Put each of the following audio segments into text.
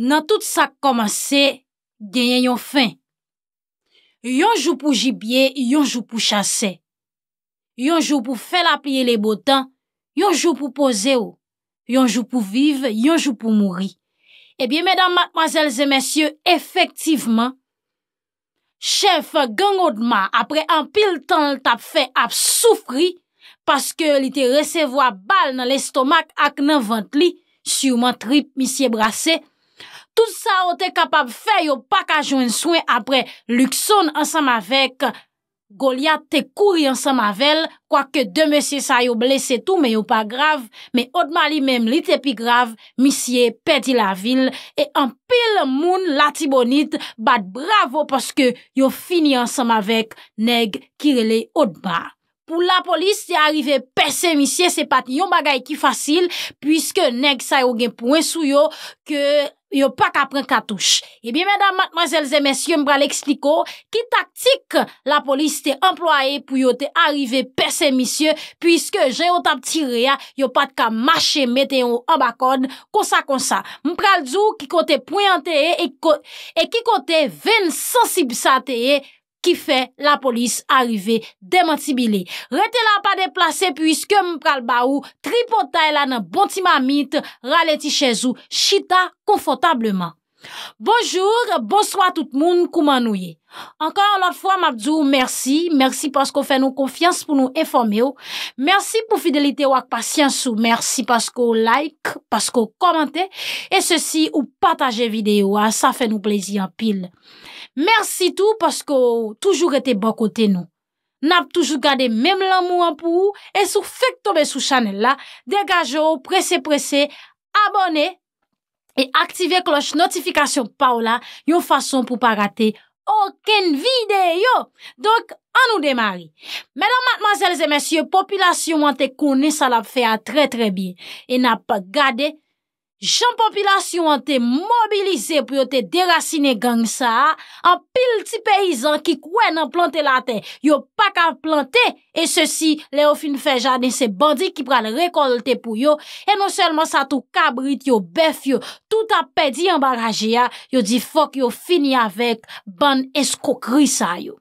Nan tout sa komanse, genyen yon fin. Yon jou pou jibye, yon jou pou chase. Yon jou pou fel ap liye le botan. Yon jou pou pose ou. Yon jou pou vive, yon jou pou mouri. Ebyen, eh medan matmazelze mensyo, efektiveman, chef gangodman apre an pil tan l tap fe ap soufri paske li te resevo a bal nan l estomak ak nan vantli si ou man trip misye brasey, Tout sa ou te kapab fè yo pa kajoun souen apre Luxon ansam avek Golia te kouri ansam avel, kwa ke de mesye sa yo blese tou me yo pa grav, me odma li mem li te pi grav, misye peti la vil, e anpil moun lati bonit bat bravo paske yo fini ansam avek neg kirele odba. Pou la polis te arrive pesen misye se pati yon bagay ki fasil, yo pa ka pren katouche. Ebyen eh mèdame, mademoiselles et messieurs, mbra l'ekspliko, ki taktik la polisite employe pou yo te arrive perse messieurs, pwiske jè yo tap tire ya, yo pat ka mache meten yo ambakon, konsa konsa. Mpral djou, ki kote pointe e, e ki kote ven sensibisa te e, ki fè la polis arrive demantibilè. Retè la pa deplase, pwiske m pral ba ou, tripotè la nan bonti mamit, ralè ti chèzou, chita konfotableman. Bonjour, bonsoit tout moun, kouman nou ye. Ankan an la fwa, m apdjou, mersi, mersi paskou fè nou konfians pou nou enfome ou, mersi pou fidelite ou ak pasyans ou, mersi paskou like, paskou komante, e sèsi ou pataje videyo, sa ah, fè nou plezi an pil. Mersi tou paskou toujou rete bokote nou. Nap toujou gade mem lan mou an pou ou, e sou fek tobe sou chanel la, degaje ou, prese prese, abone, e aktive kloche notifikasyon pa ou la, yon fason pou pa rate oken videyo. Donk, an nou demari. Menan matmazelze, mensye, popilasyon wante kone sa la fe a tre tre biye, e nap gade. jan popilasyon an te mobilize pou yo te derasine gang sa a, an pil ti peyizan ki kwen an plante la te, yo pa ka plante, e se si leofin fejanen se bandi ki pral rekolte pou yo, e non selman sa tou kabrit yo, bef yo, tout apè di embaraje ya, yo di fok yo fini avèk ban esko kri sa yo.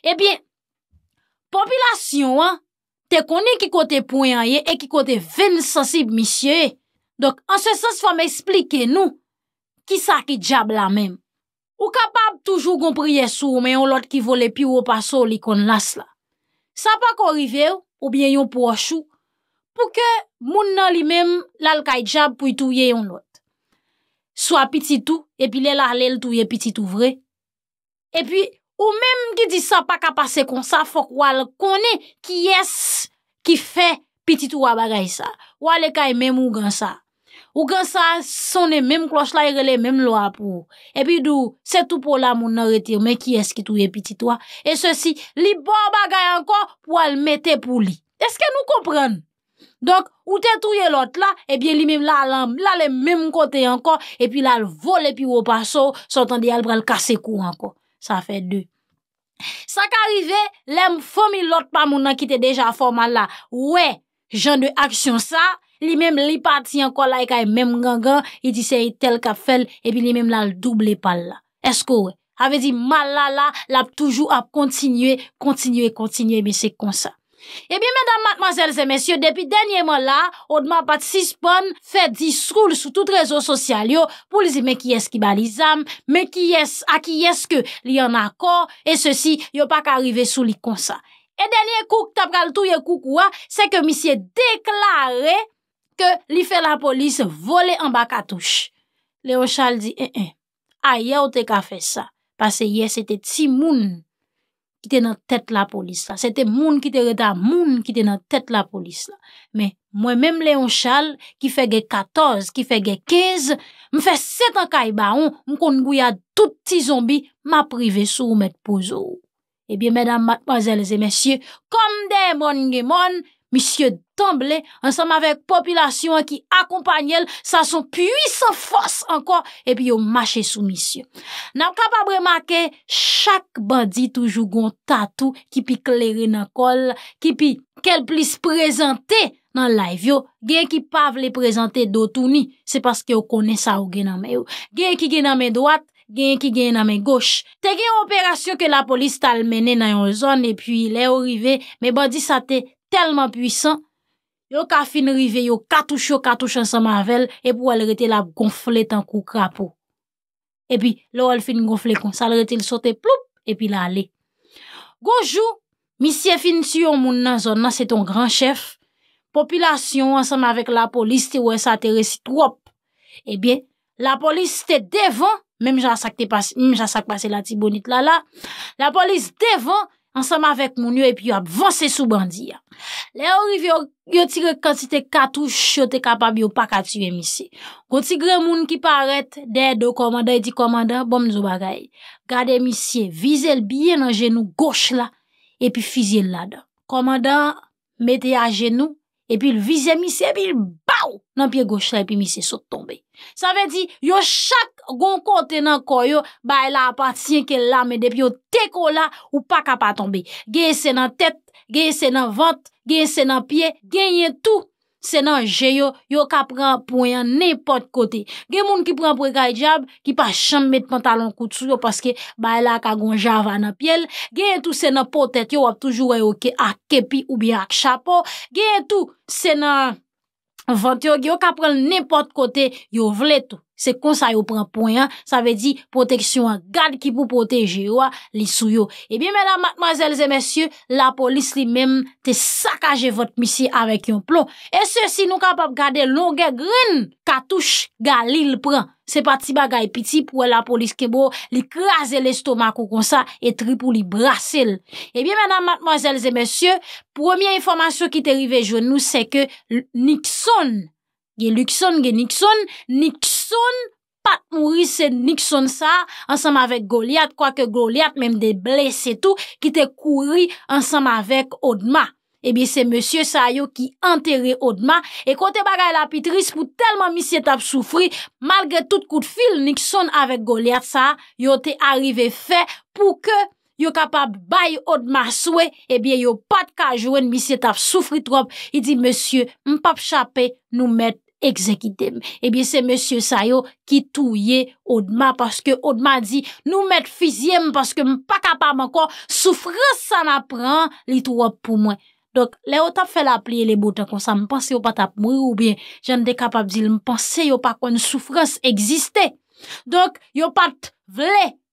Ebyen, eh popilasyon an, te koni ki kote pou yon ye, e ki kote ven sensib misyeye, Dok, an se sens fòm eksplike nou ki sa ki djab la mèm. Ou kapab toujou goun priye sou ou mè yon lot ki vole pi ou wopaso li kon las la. Sa pa kon rive ou, ou bie yon po wachou, pou ke moun nan li mèm lal kaj djab pou yi touye yon lot. So a piti tou, epi lè lal lèl touye piti tou vre. Epi, ou mèm ki di sa pa kapase kon sa, fòk wale kone ki yes ki fe piti tou wabagay sa. Wale kaj mèm ou gan sa. Ou gen sa, son e mem klos la, e rele mem lo apou. E pi dou, se tou pou la moun nan retir, men ki eski tou ye piti toa? E se si, li bon bagay anko pou al mette pou li. Eske nou kompren? Donk, ou te tou ye lot la, e biye li mem la, la le mem kote anko, e pi la al vole pi wopaso, son tan di al pral kase kou anko. Sa fe de. Sa ka rive, lem fomi lot pa moun nan ki te deja foma la. Ouè, jan de aksyon sa, li mèm li pati anko la e ka e mèm gangan, e di se e tel kap fel, e pi li mèm la l double pal la. Esko we? Ave di ma la la, la ap toujou ap kontinue, kontinue, kontinue, me se konsa. E bi mèdam matmazèl zè mèsyo, depi denye mò la, odman pati sisbon, fet di sroul sou tout rezo sosyal yo, pou li zi me ki eski balizam, me ki es, a ki eske li an akor, e se si yo pa karive sou li konsa. E denye kouk tap kal touye kouk ou a, se ke mi se deklare, li fè la polis vole an ba katouche. Leon Charles di, eh, eh, a ye ou te ka fè sa, pase ye se te ti moun ki te nan tèt la polis la, se te moun ki te reta moun ki te nan tèt la polis la. Men, mwen menm Leon Charles ki fè ge katoz, ki fè ge kez, mwen fè setan kay baon, mwen kon gou ya tout ti zombi, mwen apri vè sou ou mèt pouzo. Ebyen, mèdam, mwen zèl zè, mèsyè, kom de moun nge moun, misye d'emble, ansam avek popilasyon ki akompanyel, sa son pui sa fos ankon, epi yo mache sou misye. Nam kapabre maken, chak bandi toujou gon tatou, ki pi kleren akol, ki pi kel plis prezante nan live yo, gen ki pa vle prezante dotouni, se paske yo kone sa ou gen anmen yo. Gen ki gen anmen doat, gen ki gen anmen goch. Te gen operasyon ke la polis talmene nan yon zon, epi le orive, me bandi sa te... telman pwisan, yo ka fin rive yo katouche yo katouche ansan mavel, e pou al rete la gonfle tan kou krapou. E pi, lo al fin gonfle kon, sa al rete il sote ploup, e pi la ale. Gojou, misye fin si yo moun nan zon nan, se ton gran chef, populasyon ansan mavek la polis, te wè sa atere si twop. E bi, la polis te devan, mèm jasak pase la ti bonit lala, la polis devan, Ansem avèk moun yo epi yo ap vose sou bandi ya. Le yo riv yo yo tigre kantite katou chote kapab yo pakati yo emisi. Go tigre moun ki paret de do komanda e di komanda bom zo bagay. Gade emisiye vize l biye nan jenou goch la epi fizye l la da. Komanda mette ya jenou epi l vize emisiye epi l... nan pie goshtay pi mi se sot tombe. Sa ve di, yo chak gon kote nan koyo, bay la apat siyen ke lamedep, yo teko la ou pa kapat tombe. Genye se nan tet, genye se nan vant, genye se nan pie, genye tou se nan jeyo, yo ka pran pwoyan nepot kote. Genye moun ki pran prekajab, ki pa chanm met pantalon koutso yo paske bay la ka gon java nan piel, genye tou se nan potet, yo wap toujou eh, a yo ke ak kepi ou bi ak chapo, genye tou se nan... An vante yo ge yo kapran ne pot kote yo vle to. Se konsay ou pran poyen, sa ve di proteksyon an. Gade ki pou proteje yo a li sou yo. E bi menan matmazelze mensyo, la polis li men te sakaje vot misi avèk yon plon. E se si nou kapap gade longè grin, katouche ga li l pran. Se pati ba ga epiti pou e la polis ke bo li kraze l estomak ou konsa etri pou li brase l. E eh bi menan matmazelze mensyo, promyen informasyon ki te rive joun nou se ke Nikson. gen Likson, gen Nikson, Nikson pat mouri se Nikson sa ansam avek Goliath, kwa ke Goliath menm de bles etou ki te kouri ansam avek Odma. Ebi se monsye sa yo ki enteri Odma. E kote bagay la pitris pou telman misye tap soufri, malge tout kout fil Nikson avek Goliath sa, yo te arrive fe pou ke yo kapab bay Odma souwe ebi yo pat ka jwen misye tap soufri trop. I di monsye m pap chapè nou met Exécuter. Eh bien, c'est monsieur Sayo qui touillait Audma parce que Odma dit, nous mettre fusième parce que pas capable encore, souffrance ça n'apprend, les trois pour moi. Donc, les on t'a fait la pliée les boutons comme ça, ne au pas t'a mourir ou bien, j'en étais capable de dire, au pas qu'une souffrance existait. Donc, yo pas t'vle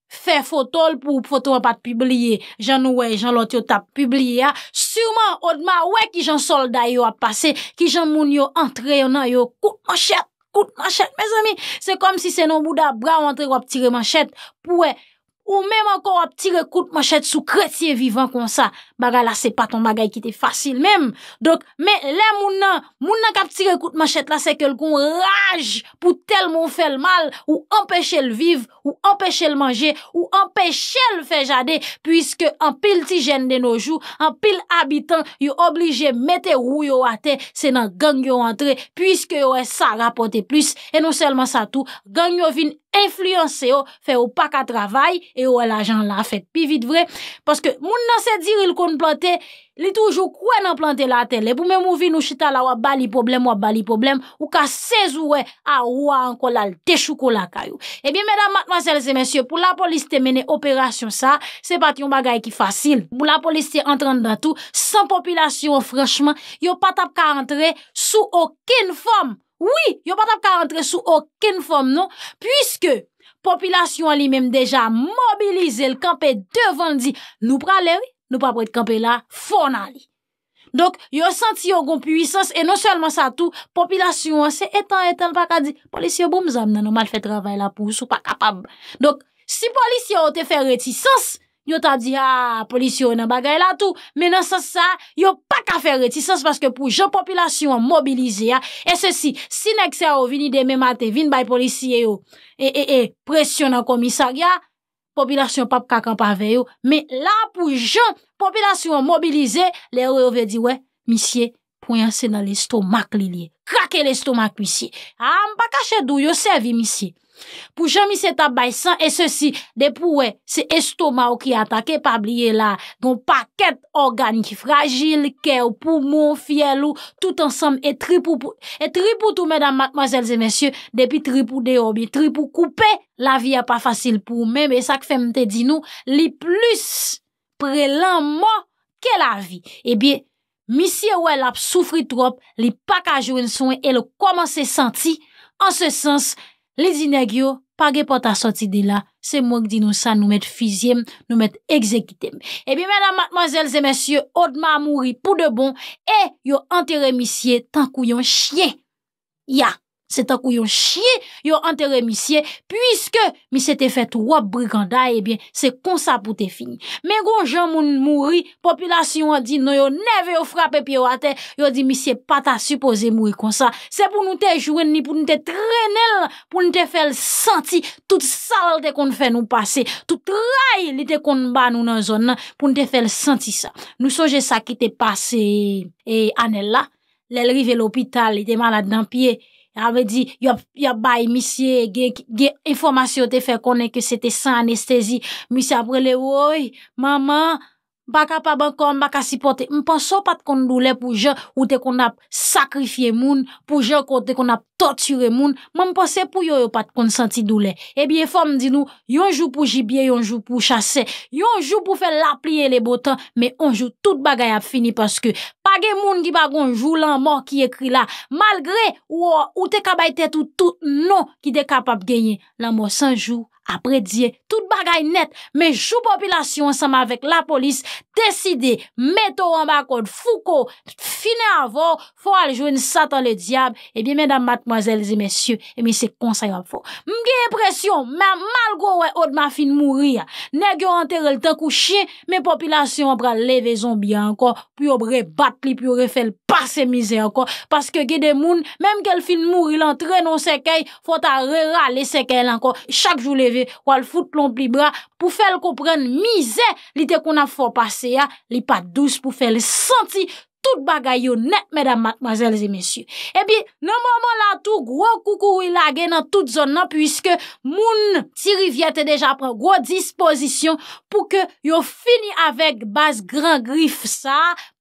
Fè fotol pou foton apat pibliye, jan nou wè, jan lot yo tap pibliye, ya. Sûman, odman, wè ki jan solda yo ap pase, ki jan moun yo antre yo nan yo kout manchet, kout manchet. Mè zami, se kom si se nou bouda braw antre yo ap tire manchet, pou wè, ou mèm anko ap tire kout manchet sou kretye vivan kon sa. bagay la se pa ton bagay ki te fasil mem. Dok, me le moun nan, moun nan kap ti rekout manchet la se ke l kon raje pou tel moun fel mal ou empèche l viv, ou empèche l manje, ou empèche l fejade, pwiske an pil ti jen de noujou, an pil abitan, yo oblige mette ou yo ate se nan gang yo antre, pwiske yo e sa rapote plus, e nou selman sa tou, gang yo vin influense yo, fe ou pak a travay, e yo la jan la fet pi vit vre, paske moun nan se diril kon pou nou plante, li toujou kwen nan plante la atele, pou men mou vi nou chita la, wap bali problem, wap bali problem, ou ka sezouwe, a wak an kolal, te choukola kayo. E eh bin, menam, matmaselze, mensyo, pou la polisite mene operasyon sa, se pat yon bagay ki fasil, pou la polisite entran datou, san populasyon, franchman, yo pat ap ka antre sou okin form, oui, yo pat ap ka antre sou okin form, non, pwiske, populasyon li menm deja mobilize, l kampè devan di, nou prale, oui, Nou pa pou ete kampe la, fò nan li. Donk, yo senti yo goun puissance, e non sèlman sa tout, populasyon se etan etan pa ka di, polisyon boum zam nan nou mal fè travay la pou, sou pa kapab. Donk, si polisyon te fè retisans, yo ta di, a, ah, polisyon nan bagay la tout, menan sa sa, yo pa ka fè retisans, paske pou jou populasyon mobilize ya, ah, e se si, si nek se yo vini de memate, vin bay polisyen yo, e, e, e, presyon nan komisaryan, Popilasyon pap kakan pa veyo, me la pou jant, populasyon mobilize, le yo yo ve di we, misye, pou yase nan li stomak li li. K! Ake l'estoma kwi si. A, mpa kache dou, yo se vi mi si. Pou jan mi se tabay san, e se si, de pou we, se estoma ou ki atake pabliye la, goun paket organik, fragil, ke ou pou moun, fiel ou, tout ansam, e tripou pou, e tripou tou mèdam, mkmozèlze, mèsyè, depi tripou de obi, tripou koupe, la vi a pa fasil pou mè, be sa k fe mte di nou, li plus prelan mò ke la vi. E eh biye, Misye wè lap soufri trop, li paka joun son e lo koman se senti, an se sens, li zine gyo, page pota soti de la, se mwenk di nou sa nou met fizyem, nou met ekzekitem. E bi menan matmanzelze, monsye, odman mouri pou de bon, e yo anterè misye tankou yon chye. Ya. Se ta kou yon chye, yon ante remisye, pwiske misye te fet wap briganda, ebyen, eh se konsa pou te fin. Men gwo jan moun mouri, popilasyon an di, nou yon neve yon frape piwate, yon di misye pata suppose mouri konsa. Se pou nou te jwen ni, pou nou te trenel, pou nou te fel senti, tout sal te kon fe nou pase, tout ray li te kon ban nou nan zon nan, pou nou te fel senti sa. Nou soje sa ki te pase, e eh, anel la, lelrive l'opital, li te malade nan piye, Ave di, yop bay misye, ge informasyon te fe konen ke se te san anestezye. Misye apre le, woy, mama. baka pa bankon, baka si pote, mpansou pat kon loulè pou jè ou te kon ap sakrifye moun, pou jè ou te kon ap torture moun, mpansou pou yo yo pat kon senti loulè. E biye fòm di nou, yon jou pou jibye, yon jou pou chase, yon jou pou fe la pliye le botan, me yon jou tout bagay ap fini paske, page moun di bagon jou lan mò ki ekri la, malgre ou te kabay tèt ou tout non ki de kapap genye, lan mò san jou. apre diye, tout bagay net, me chou popilasyon ansama vek la polis, deside, meto an bakot, fuko, fuko, Bine avor, fwa al jwen satan le diyab, e eh bi men dam matmoazel zi men eh sye, e mi se konsay avor. Mge e presyon, men mal gwo wè od ma fin mouri ya, ne gyo anter el te kouche, men popilasyon apra levezon biya anko, pi obre bat li, pi obre fel pase mize anko, paske gye de moun, menm ke el fin mouri lantre non sekey, fwa ta rerale sekey lanko, chak jou leve, wal fout lomp li bra, pou fel kompren mize, li te kon ap fwa pase ya, ah, li pat douz pou fel senti, tout bagay yo net, medan mademoiselles et messieurs. E eh bi, nan moun moun la tou, gwo koukou wila gen nan tout zon nan, pwiske moun ti rivyate deja, pran gwo disposisyon, pou ke yo fini avek bas gran grif sa, pou ke yo fini avek bas gran grif sa,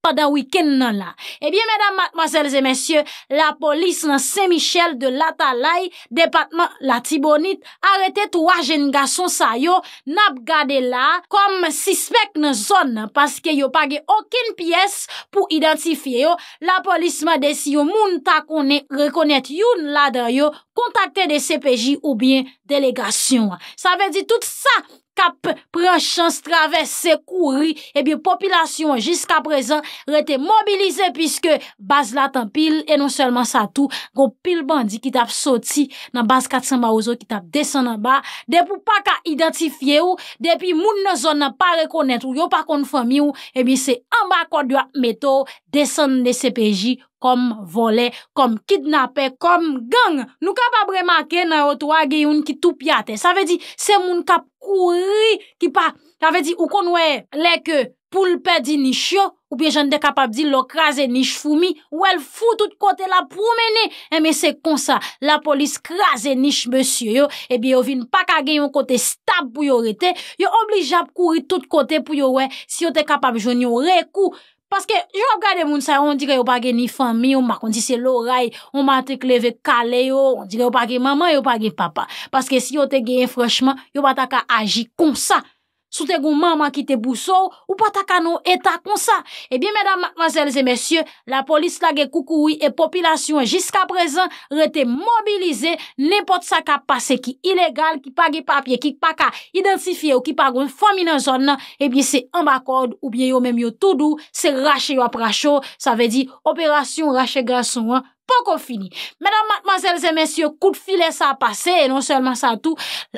Ebyen eh mèdam, mademoiselles et mèsyè, la polis nan Saint-Michel de l'Atalaye, depatman la Thibonite, arete tou wajen gason sa yo, nap gade la, kom sispek nan zon, paske yo page okin piyes pou identifiye yo, la polis ma desi yo moun ta konen rekonet youn la dan yo, kontakte de CPJ ou bien delegasyon. Sa ve di tout sa! kap pre chans traves se kouri, epi eh popilasyon jiska prezan rete mobilize, piske baz la tan pil, e non selman sa tou, go pil bandi ki tap soti nan baz 400 ma ouzo, ki tap desen nan ba, depi ou pa ka identifiye ou, depi moun nan zon nan pa rekonet, ou yo pa konfomi ou, epi eh se an ba kwa dwa meto, desen nan SPJ, kom vole, kom kidnape, kom gang. Nou kapab remake nan otwa geyon ki tou piate. Sa ve di, se moun kap kouri ki pa. Sa ve di, ou kon we leke pulpe di nish yo, ou biye jan de kapab di lo kraze nish fumi, ou el fou tout kote la promene. Eme eh, se konsa, la polis kraze nish monsiyo yo, ebi yo vin pa ka geyon kote stab pou yo rete, yo oblijap kouri tout kote pou yo we, si yo te kapab joun yo reku, Paske, yo ap gade moun sa, on di ke yo pa geni fami, on makon di se loray, on matri kleve kale yo, on di ke yo pa geni maman, yo pa geni papa. Paske si yo te geni franchman, yo pa ta ka aji kon sa. Sou te goun maman ki te bousou, ou pa ta kano etat kon sa. E biye, mèdam, mèzelzè, mèsyè, la polis la ge koukoui e popilasyon jiska prezant rete mobilize, nepot sa ka pase ki ilegal, ki pa ge papye, ki pa ka identifiye ou ki pa goun fòmine zon nan, e biye se ambakord ou biye yo mèmyo tout dou, se rache yo ap rachou, sa ve di operasyon rache grason an. pas qu'on finit. Mesdames, mademoiselles et messieurs, coup de filet ça a passé et non seulement ça tout.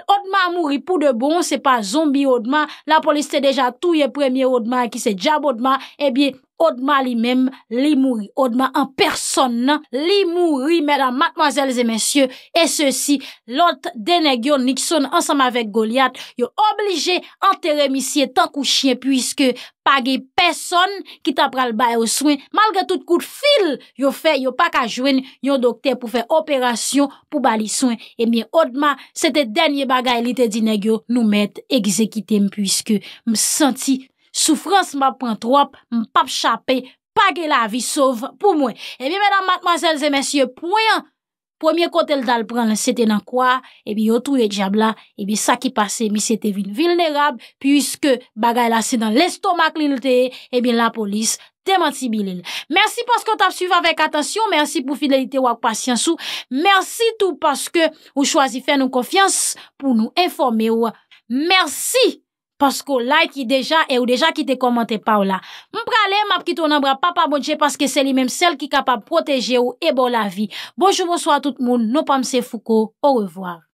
Odma a mouru pour de bon, c'est pas zombie Odma. La police c'est déjà tout premier Odma qui c'est Jab Odma. Eh bien, odman li menm li mouri, odman an person nan li mouri, mèdan matmazèl zè mèsyè, e sè si, lot denè gyo Nikson ansanm avèk Goliath, yo oblije anterè misye tankou chien, pwiske pagey person ki tap pral baye ou swen, malge tout kout fil, yo fè, yo pak a jwen yon doktè pou fè operasyon pou bali swen, e eh mien odman, sè te denye bagay li te dinè gyo nou mèd ekzekitèm, pwiske m senti, Soufrans m ap pran trwap, m pap chape, page la vi sov pou mwen. Ebi menan matmazelze mensyye, pouen, pouen miye kontel dal pran, se te nan kwa, ebi yo touye djabla, ebi sa ki pase, mi se te vin vilnerab, pwiske bagay la se dan lestomak li lute, ebi la polis temanti bilil. Mersi paske ou tap suiv avèk atasyon, mersi pou fidelite wak pasyansou, mersi tou paske ou chwazi fè nou konfians pou nou informe wak. Mersi! Pasko like yi deja e ou deja ki te komante pa ou la. Mprale map ki ton ambra papabonche paske se li menm sel ki kapab proteje ou e bon la vi. Bonjou monswa tout moun, nou pamse fouko, ou revoar.